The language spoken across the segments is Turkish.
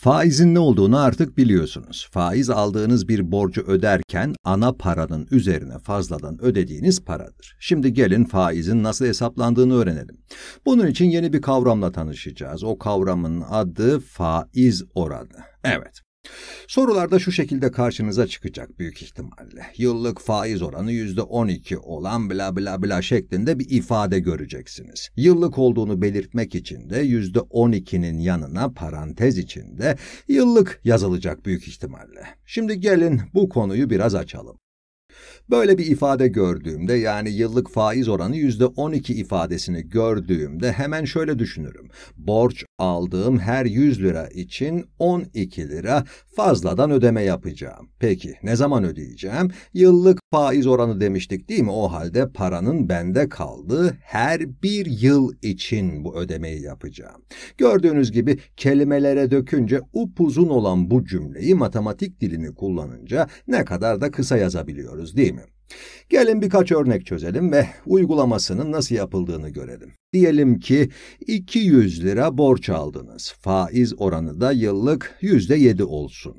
Faizin ne olduğunu artık biliyorsunuz. Faiz aldığınız bir borcu öderken ana paranın üzerine fazladan ödediğiniz paradır. Şimdi gelin faizin nasıl hesaplandığını öğrenelim. Bunun için yeni bir kavramla tanışacağız. O kavramın adı faiz oranı. Evet. Sorularda şu şekilde karşınıza çıkacak büyük ihtimalle. Yıllık faiz oranı yüzde %12 olan bla bla bla şeklinde bir ifade göreceksiniz. Yıllık olduğunu belirtmek için de yüzde %12'nin yanına parantez içinde yıllık yazılacak büyük ihtimalle. Şimdi gelin bu konuyu biraz açalım. Böyle bir ifade gördüğümde yani yıllık faiz oranı yüzde %12 ifadesini gördüğümde hemen şöyle düşünürüm. Borç aldığım her 100 lira için 12 lira fazladan ödeme yapacağım. Peki ne zaman ödeyeceğim? Yıllık faiz oranı demiştik değil mi? O halde paranın bende kaldığı her bir yıl için bu ödemeyi yapacağım. Gördüğünüz gibi kelimelere dökünce upuzun olan bu cümleyi matematik dilini kullanınca ne kadar da kısa yazabiliyoruz değil mi? Gelin birkaç örnek çözelim ve uygulamasının nasıl yapıldığını görelim. Diyelim ki 200 lira borç aldınız. Faiz oranı da yıllık %7 olsun.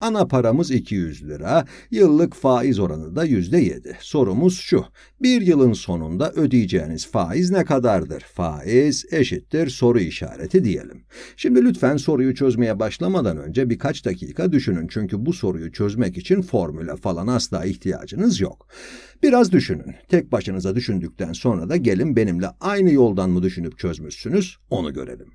Ana paramız 200 lira, yıllık faiz oranı da %7. Sorumuz şu, bir yılın sonunda ödeyeceğiniz faiz ne kadardır? Faiz eşittir soru işareti diyelim. Şimdi lütfen soruyu çözmeye başlamadan önce birkaç dakika düşünün çünkü bu soruyu çözmek için formüle falan asla ihtiyacınız yok. Biraz düşünün, tek başınıza düşündükten sonra da gelin benimle aynı yoldan mı düşünüp çözmüşsünüz onu görelim.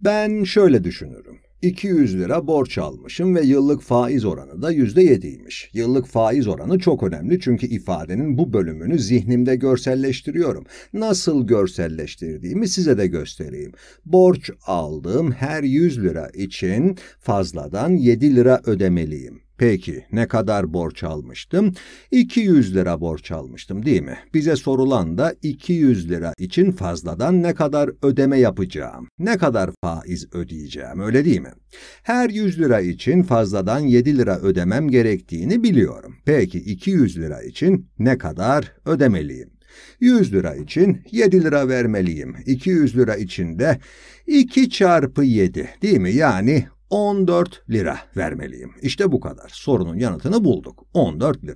Ben şöyle düşünürüm. 200 lira borç almışım ve yıllık faiz oranı da %7'ymiş. Yıllık faiz oranı çok önemli çünkü ifadenin bu bölümünü zihnimde görselleştiriyorum. Nasıl görselleştirdiğimi size de göstereyim. Borç aldığım her 100 lira için fazladan 7 lira ödemeliyim. Peki ne kadar borç almıştım? 200 lira borç almıştım değil mi? Bize sorulan da 200 lira için fazladan ne kadar ödeme yapacağım? Ne kadar faiz ödeyeceğim öyle değil mi? Her 100 lira için fazladan 7 lira ödemem gerektiğini biliyorum. Peki 200 lira için ne kadar ödemeliyim? 100 lira için 7 lira vermeliyim. 200 lira için de 2 çarpı 7 değil mi? Yani 14 lira vermeliyim. İşte bu kadar. Sorunun yanıtını bulduk. 14 lira.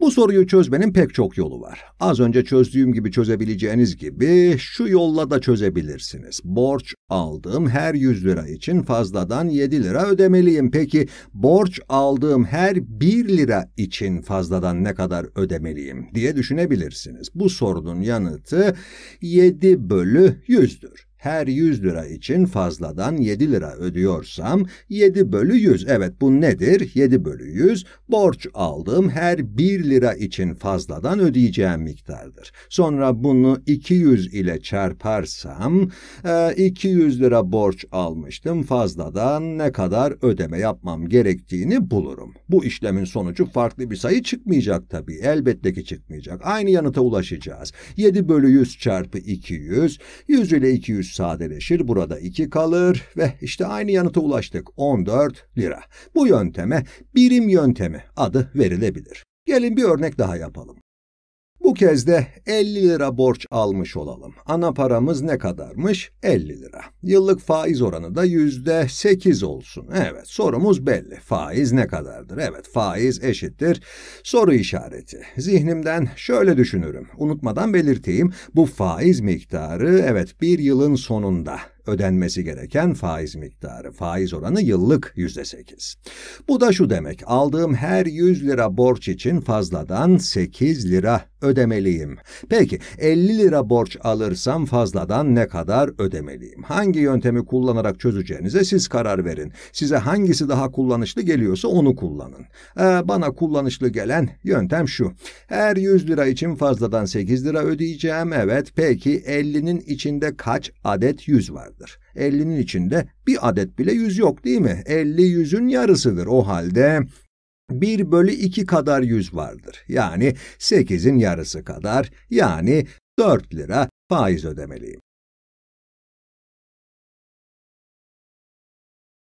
Bu soruyu çözmenin pek çok yolu var. Az önce çözdüğüm gibi çözebileceğiniz gibi şu yolla da çözebilirsiniz. Borç aldığım her 100 lira için fazladan 7 lira ödemeliyim. Peki borç aldığım her 1 lira için fazladan ne kadar ödemeliyim diye düşünebilirsiniz. Bu sorunun yanıtı 7 bölü 100'dür her 100 lira için fazladan 7 lira ödüyorsam 7 bölü 100 evet bu nedir? 7 bölü 100 borç aldığım her 1 lira için fazladan ödeyeceğim miktardır. Sonra bunu 200 ile çarparsam 200 e, lira borç almıştım fazladan ne kadar ödeme yapmam gerektiğini bulurum. Bu işlemin sonucu farklı bir sayı çıkmayacak tabii elbette ki çıkmayacak. Aynı yanıta ulaşacağız. 7 bölü 100 çarpı 200 100 ile 200 100 sadeleşir, burada 2 kalır ve işte aynı yanıta ulaştık 14 lira. Bu yönteme birim yöntemi adı verilebilir. Gelin bir örnek daha yapalım. Bu kez de 50 lira borç almış olalım. Ana paramız ne kadarmış? 50 lira. Yıllık faiz oranı da %8 olsun. Evet, sorumuz belli. Faiz ne kadardır? Evet, faiz eşittir. Soru işareti. Zihnimden şöyle düşünürüm. Unutmadan belirteyim. Bu faiz miktarı evet bir yılın sonunda ödenmesi gereken faiz miktarı, faiz oranı yıllık %8. Bu da şu demek, aldığım her 100 lira borç için fazladan 8 lira ödemeliyim. Peki 50 lira borç alırsam fazladan ne kadar ödemeliyim? Hangi yöntemi kullanarak çözeceğinize siz karar verin. Size hangisi daha kullanışlı geliyorsa onu kullanın. Ee, bana kullanışlı gelen yöntem şu. Her 100 lira için fazladan 8 lira ödeyeceğim. Evet peki 50'nin içinde kaç adet 100 var? olacaktır. 50'nin içinde bir adet bile 100 yok değil mi? 50 100'ün yarısıdır. O halde 1 bölü 2 kadar 100 vardır. Yani 8'in yarısı kadar yani 4 lira faiz ödemeliyim.